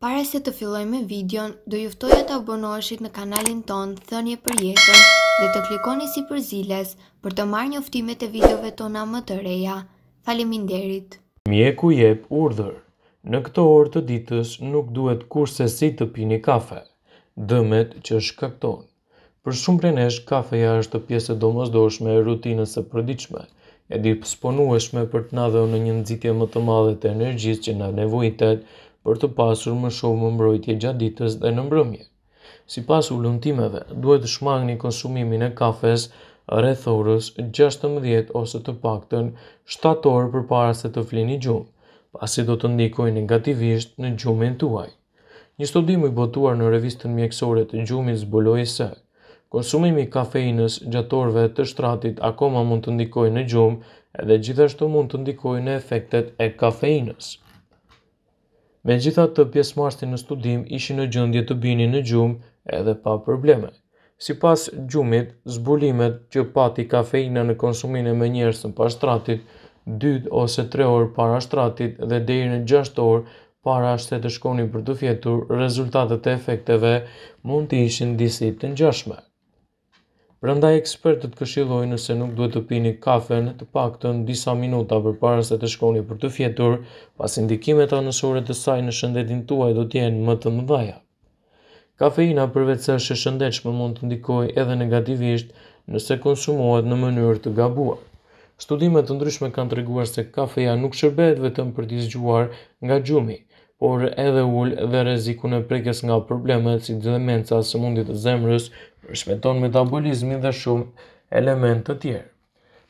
Pare se të filloj me videon, do e të abonoheshit në kanalin ton Thënje për jetën dhe të klikoni si për ziles për të marrë njoftimet e videove tona më të reja. Faleminderit. Mjeku jep urdhër. Në këto orë të ditës nuk duhet kurse si të pini kafe. Dëmet që shkakton. Për shumë prenesh, kafeja është pjesë domosdoshme e rutinës e përdiqme, e disponueshme për të nadhe në një nëzitje më të madhe të energjisë që në nevojitet për të pasur më shumë mbrojtje gjatë ditës dhe në mbrëmje. Si pas lëntimeve, duhet të shmangni konsumimin e kafes rreth orës 16 ose të paktën 7 orë për para se të flini gjumë, pasi do të ndikoj negativisht në gjumën tuaj. Një studim i botuar në revistën mjekësore të gjumit zbuloi se konsumimi i kafeinës gjatë orëve të shtratit akoma mund të ndikojë në gjumë edhe gjithashtu mund të ndikojë në efektet e kafeinës. Me gjitha të pjesmarstin në studim ishi në gjëndje të bini në gjumë edhe pa probleme. Si pas gjumit, zbulimet që pati kafeina në konsumine me njerës në pashtratit, 2 ose 3 orë para shtratit dhe deri në 6 orë para se të shkonin për të fjetur, rezultatet e efekteve mund të ishin disi të njashme. Prandaj ekspertët këshillojnë se nuk duhet të pini kafe pak të paktën disa minuta përpara se të shkoni për të fjetur, pas ndikimet anësore të saj në shëndetin tuaj do të jenë më të mëdha. Kafeina përveç se është e shëndetshme mund të ndikojë edhe negativisht nëse konsumohet në mënyrë të gabuar. Studimet të ndryshme kanë të reguar se kafeja nuk shërbet vetëm për t'izgjuar zgjuar nga gjumi, por edhe ullë dhe reziku në prekes nga problemet si demenca së mundit të zemrës, përshmeton metabolizmin dhe shumë element të tjerë.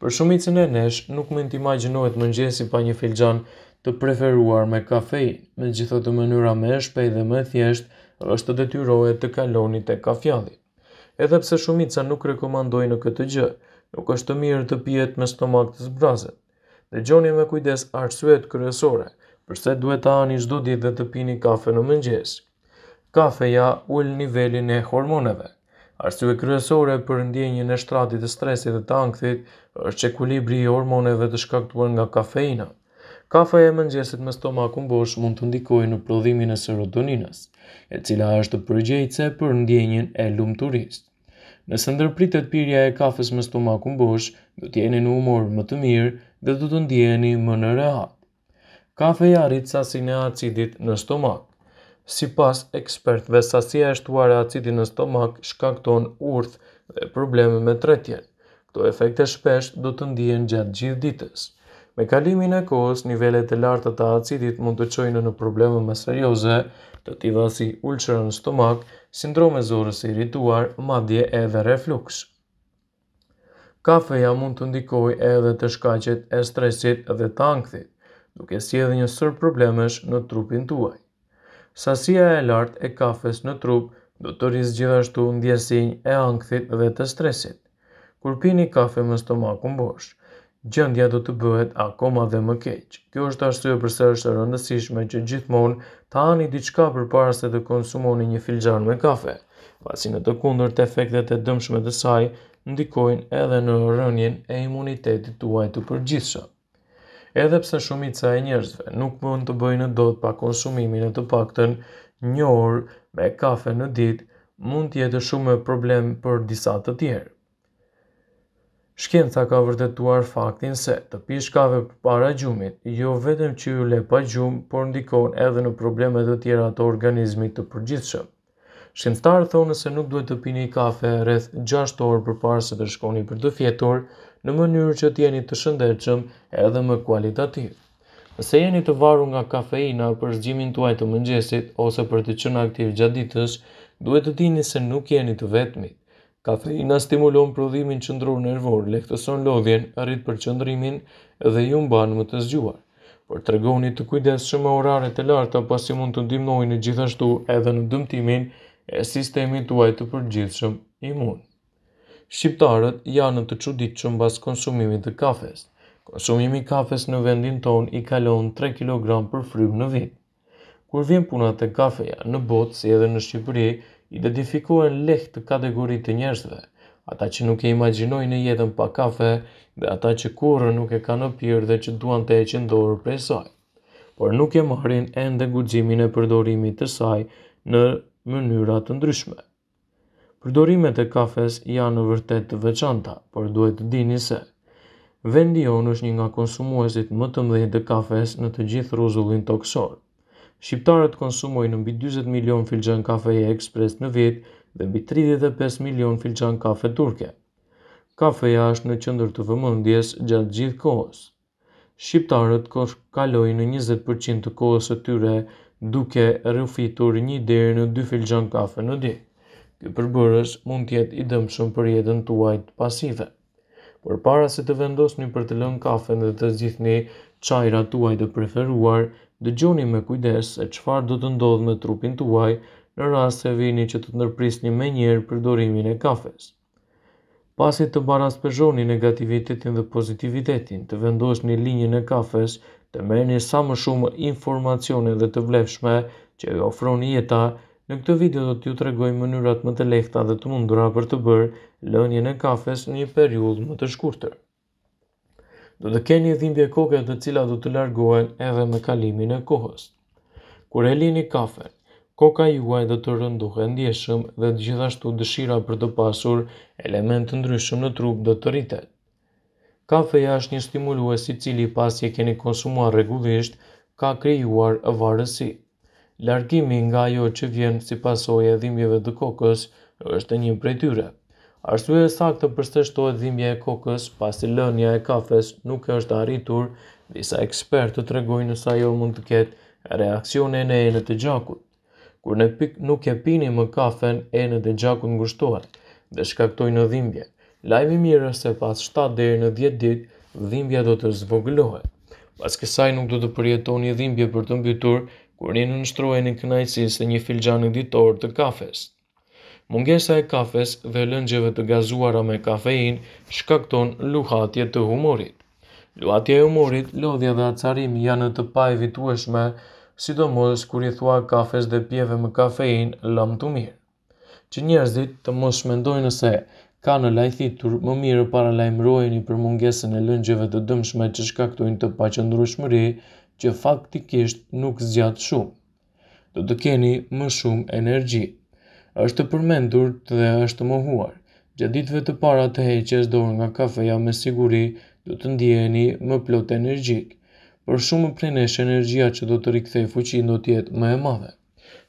Për shumicin e nesh, nuk mund të imagjinohet mëngjesi pa një filxhan të preferuar me kafe, me gjithë të mënyra me shpej dhe me thjesht, është të detyrohet të kaloni të kafjalli. Edhe pse shumica nuk rekomandojnë në këtë gjë, nuk është të mirë të pihet me stomak të zbrazët, Dhe gjoni me kujdes arsuet kërësore, përse duhet ta hani çdo ditë dhe të pini kafe në mëngjes. Kafeja ul nivelin e hormoneve. Arsye kryesore për ndjenjën e shtratit të stresit dhe të ankthit është ekuilibri i hormoneve të shkaktuar nga kafeina. Kafeja e mëngjesit me stomakun bosh mund të ndikojë në prodhimin e serotoninës, e cila është përgjegjëse për ndjenjën e lumturisë. Nëse ndërpritet pirja e kafes me stomakun bosh, do të jeni në humor më të mirë dhe do të ndjeheni më në rehat kafeja rritë sasin e acidit në stomak. Si pas ekspertve, sasia e shtuar e acidit në stomak shkakton urth dhe probleme me tretjen. Këto efekte shpesh do të ndijen gjatë gjithë ditës. Me kalimin e kohës, nivellet e lartë të acidit mund të qojnë në probleme më serioze, të tida si ulqërën në stomak, sindrome zorës irrituar, madje edhe refluks. Kafeja mund të ndikoj edhe të shkacet e stresit dhe tankthit duke si edhe një sër problemesh në trupin tuaj. Sasia e lartë e kafes në trup do të rizë gjithashtu ndjesin e angthit dhe të stresit. Kur pini kafe më stomakun bosh, gjëndja do të bëhet akoma dhe më keqë. Kjo është arsye përse është rëndësishme që gjithmonë ta ani diçka për para se të konsumoni një filxan me kafe, pasi në të kundër të efektet e dëmshme të saj, ndikojnë edhe në rënjen e imunitetit tuaj të, të përgjithshëm edhe pse shumica e njerëzve nuk mund të bëjnë dot pa konsumimin e të paktën një orë me kafe në ditë, mund të jetë shumë problem për disa të tjerë. Shkenca ka vërtetuar faktin se të pish kafe para gjumit, jo vetëm që ju le pa gjumë, por ndikon edhe në problemet të tjera të organizmit të përgjithshëm. Shkencëtarët thonë se nuk duhet të pini kafe rreth 6 orë përpara se të shkoni për të fjetur, në mënyrë që të jeni të shëndetshëm edhe më kualitativ. Nëse jeni të varur nga kafeina për zgjimin tuaj të mëngjesit ose për të qenë aktiv gjatë ditës, duhet të dini se nuk jeni të vetmi. Kafeina stimulon prodhimin qendror nervor, lehtëson lodhjen, rrit për qëndrimin dhe ju mban më të zgjuar. Por tregoni të, të kujdesshëm me orare të larta pasi mund të ndihmojnë gjithashtu edhe në dëmtimin e sistemi tuaj të përgjithshëm imun. Shqiptarët janë të çuditshëm pas konsumimit të kafes. Konsumimi i kafes në vendin ton i kalon 3 kg për frymë në vit. Kur vim puna te kafeja në botë si edhe në Shqipëri, identifikohen lehtë të kategori të njerëzve, ata që nuk e imaginojnë jetën pa kafe dhe ata që kurrë nuk e kanë pirë dhe që duan të heqin dorën prej saj. Por nuk e marrin ende guximin e përdorimit të saj në mënyra të ndryshme. Përdorimet e kafes janë vërtet të veçanta, por duhet të dini se vendi jonë është një nga konsumuesit më të mëdhenj të kafes në të gjithë rrezullin tokësor. Shqiptarët konsumojnë mbi 40 milion filxhan kafe ekspres në vit dhe mbi 35 milion filxhan kafe turke. Kafeja është në qëndër të vëmëndjes gjatë gjithë kohës. Shqiptarët kalojnë në 20% të kohës të tyre duke rëfitur një deri në dy filxan kafe në dy. Kjo përbërës mund tjetë i dëmshëm për jetën tuajt pasive. Por para se të vendosni për të lënë kafe dhe të zgjithni çajra tuaj të preferuar, dëgjoni me kujdes e çfarë do të ndodhë me trupin tuaj në rast se vini që të ndërprisni më për përdorimin e kafes. Pasi të përgjoni negativitetin dhe pozitivitetin, të vendosni linjën e kafes të merrni sa më shumë informacione dhe të vlefshme që ju ofroni jeta. Në këtë video do t'ju tregoj mënyrat më të lehta dhe të mundura për të bërë lënjën e kafes në një periudhë më të shkurtër. Do të keni dhimbje koke të cilat do të largohen edhe me kalimin e kohës. Kur e lini kafen, koka juaj do të rënduhe ndjeshëm dhe gjithashtu dëshira për të pasur element të ndryshëm në trup do të rritet. Kafeja është një stimulues i cili pasi e keni konsumuar rregullisht ka krijuar varësi. Largimi nga ajo që vjen si pasojë e dhimbjeve të kokës është një prej tyre. Arsyeja e saktë për të shtohet dhimbja e kokës pasi lënia e kafes nuk është arritur, disa ekspertë tregojnë se ajo mund të ketë reaksione në enët e të gjakut. Kur në pik nuk e pini më kafen, enët e gjakut ngushtohen dhe shkaktojnë dhimbje. Lajmi mirë është se pas 7 deri në 10 ditë dhimbja do të zvogëlohet. Pas kësaj nuk do të përjetoni dhimbje për të mbytur kur një në nështrojë një kënajësi se një filxan ditor të kafes. Mungesa e kafes dhe lëngjeve të gazuara me kafein shkakton luhatje të humorit. Luhatje e humorit, lodhja dhe acarim janë të pa evitueshme, sidomos kur i thua kafes dhe pjeve me kafein lam të mirë. Që njerëzit të mos shmendojnë se ka në lajthitur më mirë para lajmërojeni për mungesën e lëngjeve të dëmshme që shkaktojnë të paqëndrueshmëri që faktikisht nuk zgjat shumë. Do të keni më shumë energji. Është përmendur dhe është mohuar. Gjatë ditëve të para të heqjes dorë nga kafeja me siguri do të ndjeheni më plot energjik. Por shumë prej energjia që do të rikthej fuqin do të jetë më e madhe.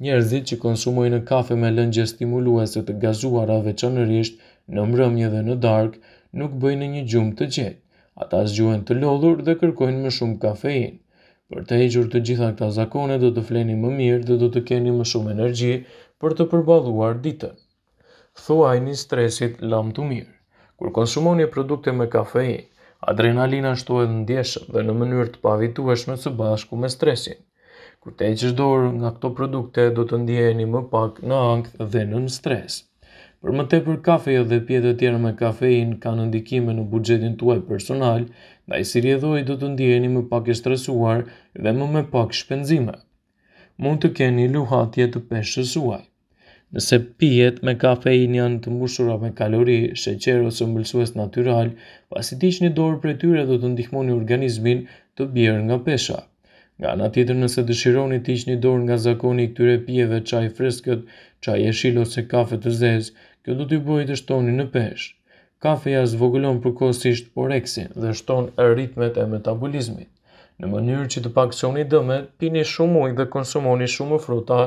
Njerëzit që konsumojnë kafe me lëngje stimuluese të gazuara veçanërisht në mbrëmje dhe në darkë, nuk bëjnë një gjumë të qetë. Ata zgjuhen të lodhur dhe kërkojnë më shumë kafein. Për të hequr të gjitha këta zakone do të fleni më mirë dhe do të keni më shumë energji për të përballuar ditën. Thuajini stresit lam të mirë. Kur konsumoni produkte me kafein, adrenalina shtohet ndjeshëm dhe në mënyrë të pavitueshme së bashku me stresin. Kur të heqësh dorë nga këto produkte, do të ndjeheni më pak në ankth dhe në, në stres. Për më tepër, kafeja dhe pjetë të tjera me kafein kanë ndikime në bugjetin tuaj personal, da i si rjedhoj do të ndjeni më pak e stresuar dhe më me pak shpenzime. Mund të keni luhatje të peshësuaj. Nëse pijet me kafein janë të mbushura me kalori, sheqer ose mbëlsues natyral, pasi të ishë një dorë për tyre do të ndihmoni organizmin të bjerë nga pesha. Nga nga tjetër nëse dëshironi të ishë një dorë nga zakoni i këtyre pijeve qaj freskët, qaj e shilo se kafe të zezë, kjo do t'i bëjë të shtoni në peshë. Kafeja zvogëlon përkosisht poreksin dhe shton e ritmet e metabolizmit. Në mënyrë që të pakësoni dëme, pini shumë ujë dhe konsumoni shumë fruta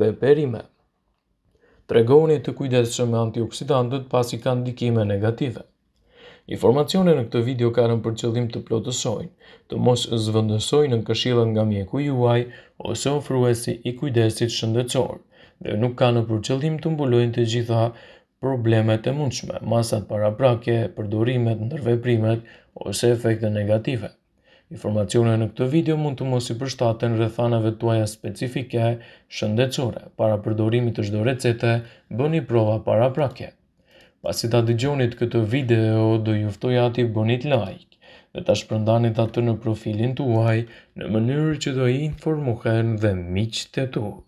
dhe perime. Tregoni të kujdeshë me antioksidantët pasi kanë dikime negative. Informacione në këtë video ka për qëllim të plotësojnë, të mos zvëndësojnë në këshilën nga mjeku juaj ose ofruesi i kujdesit shëndecor, dhe nuk ka në për qëllim të mbulojnë të gjitha problemet e mundshme, masat paraprake, përdorimet, ndërveprimet ose efekte negative. Informacione në këtë video mund të mos i përshtaten rrethanave tuaja specifike shëndetësore. Para përdorimit të çdo recete, bëni prova paraprake. Pasi ta dëgjonit këtë video, do ju ftoj ati bëni like dhe ta shpërndani atë në profilin tuaj në mënyrë që do i informohen dhe miqtë tuaj.